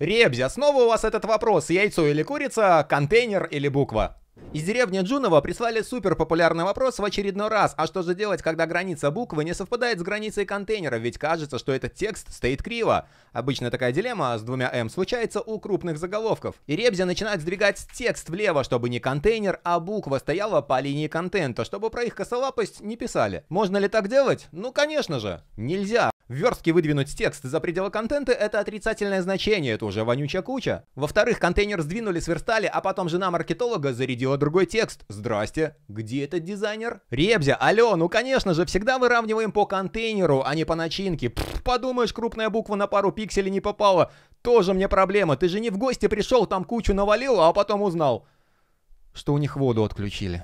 Ребзя, снова у вас этот вопрос, яйцо или курица, контейнер или буква? Из деревни Джунова прислали супер популярный вопрос в очередной раз, а что же делать, когда граница буквы не совпадает с границей контейнера, ведь кажется, что этот текст стоит криво. Обычно такая дилемма с двумя «м» случается у крупных заголовков. И Ребзя начинает сдвигать текст влево, чтобы не контейнер, а буква стояла по линии контента, чтобы про их косолапость не писали. Можно ли так делать? Ну конечно же, нельзя. В верстке выдвинуть текст за пределы контента — это отрицательное значение, это уже вонючая куча. Во-вторых, контейнер сдвинули, сверстали, а потом жена маркетолога зарядила другой текст. Здрасте, где этот дизайнер? Ребзя, алло, ну конечно же, всегда выравниваем по контейнеру, а не по начинке. Пфф, подумаешь, крупная буква на пару пикселей не попала. Тоже мне проблема, ты же не в гости пришел, там кучу навалил, а потом узнал, что у них воду отключили.